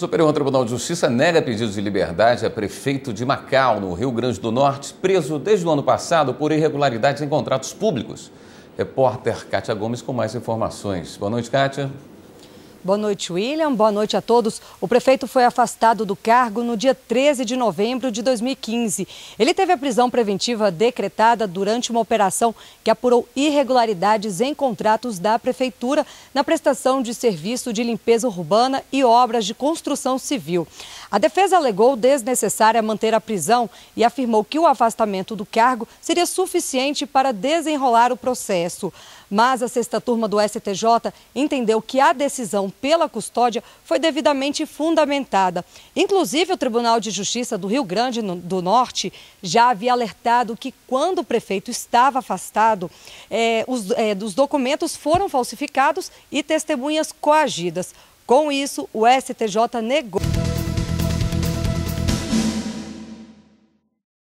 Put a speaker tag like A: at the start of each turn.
A: O Superior Tribunal de Justiça nega pedidos de liberdade a prefeito de Macau, no Rio Grande do Norte, preso desde o ano passado por irregularidades em contratos públicos. Repórter Kátia Gomes com mais informações. Boa noite, Kátia.
B: Boa noite, William. Boa noite a todos. O prefeito foi afastado do cargo no dia 13 de novembro de 2015. Ele teve a prisão preventiva decretada durante uma operação que apurou irregularidades em contratos da prefeitura na prestação de serviço de limpeza urbana e obras de construção civil. A defesa alegou desnecessária manter a prisão e afirmou que o afastamento do cargo seria suficiente para desenrolar o processo. Mas a sexta turma do STJ entendeu que a decisão pela custódia foi devidamente fundamentada. Inclusive, o Tribunal de Justiça do Rio Grande do Norte já havia alertado que, quando o prefeito estava afastado, é, os, é, os documentos foram falsificados e testemunhas coagidas. Com isso, o STJ negou.